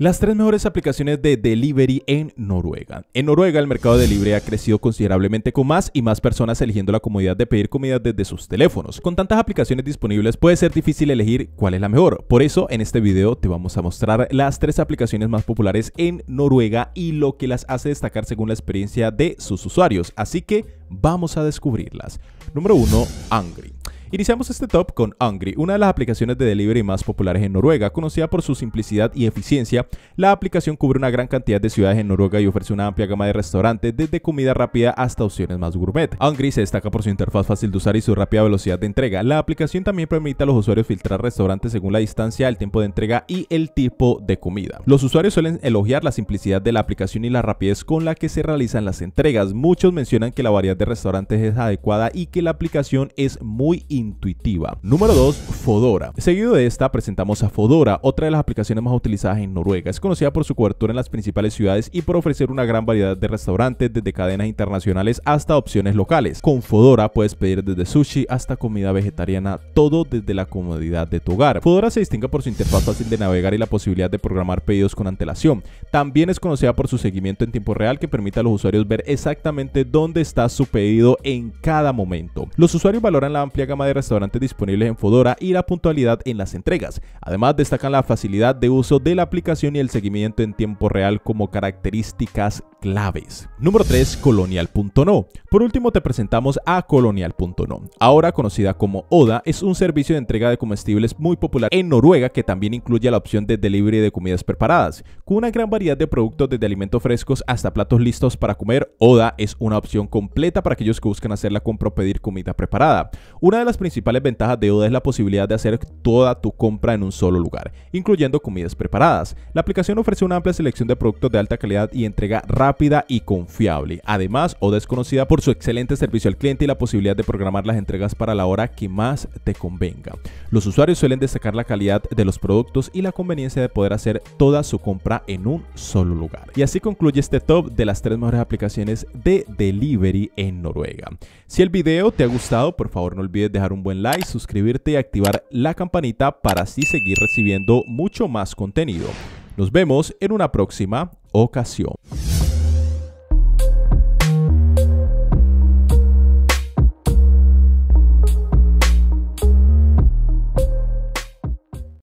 Las tres mejores aplicaciones de delivery en Noruega. En Noruega el mercado de delivery ha crecido considerablemente con más y más personas eligiendo la comodidad de pedir comida desde sus teléfonos. Con tantas aplicaciones disponibles puede ser difícil elegir cuál es la mejor. Por eso en este video te vamos a mostrar las tres aplicaciones más populares en Noruega y lo que las hace destacar según la experiencia de sus usuarios. Así que vamos a descubrirlas. Número 1. Angry. Iniciamos este top con Hungry, una de las aplicaciones de delivery más populares en Noruega. Conocida por su simplicidad y eficiencia, la aplicación cubre una gran cantidad de ciudades en Noruega y ofrece una amplia gama de restaurantes, desde comida rápida hasta opciones más gourmet. Hungry se destaca por su interfaz fácil de usar y su rápida velocidad de entrega. La aplicación también permite a los usuarios filtrar restaurantes según la distancia, el tiempo de entrega y el tipo de comida. Los usuarios suelen elogiar la simplicidad de la aplicación y la rapidez con la que se realizan las entregas. Muchos mencionan que la variedad de restaurantes es adecuada y que la aplicación es muy intuitiva. Número 2, Fodora. Seguido de esta presentamos a Fodora, otra de las aplicaciones más utilizadas en Noruega. Es conocida por su cobertura en las principales ciudades y por ofrecer una gran variedad de restaurantes desde cadenas internacionales hasta opciones locales. Con Fodora puedes pedir desde sushi hasta comida vegetariana, todo desde la comodidad de tu hogar. Fodora se distingue por su interfaz fácil de navegar y la posibilidad de programar pedidos con antelación. También es conocida por su seguimiento en tiempo real que permite a los usuarios ver exactamente dónde está su pedido en cada momento. Los usuarios valoran la amplia gama de restaurantes disponibles en Fodora y la puntualidad en las entregas. Además, destacan la facilidad de uso de la aplicación y el seguimiento en tiempo real como características claves. Número 3, Colonial.no. Por último te presentamos a Colonial.no. Ahora conocida como Oda, es un servicio de entrega de comestibles muy popular en Noruega que también incluye la opción de delivery de comidas preparadas. Con una gran variedad de productos desde alimentos frescos hasta platos listos para comer, Oda es una opción completa para aquellos que buscan hacer la compra o pedir comida preparada. Una de las principales ventajas de Oda es la posibilidad de hacer toda tu compra en un solo lugar, incluyendo comidas preparadas. La aplicación ofrece una amplia selección de productos de alta calidad y entrega rápida rápida y confiable. Además, o desconocida por su excelente servicio al cliente y la posibilidad de programar las entregas para la hora que más te convenga. Los usuarios suelen destacar la calidad de los productos y la conveniencia de poder hacer toda su compra en un solo lugar. Y así concluye este top de las tres mejores aplicaciones de delivery en Noruega. Si el video te ha gustado, por favor no olvides dejar un buen like, suscribirte y activar la campanita para así seguir recibiendo mucho más contenido. Nos vemos en una próxima ocasión.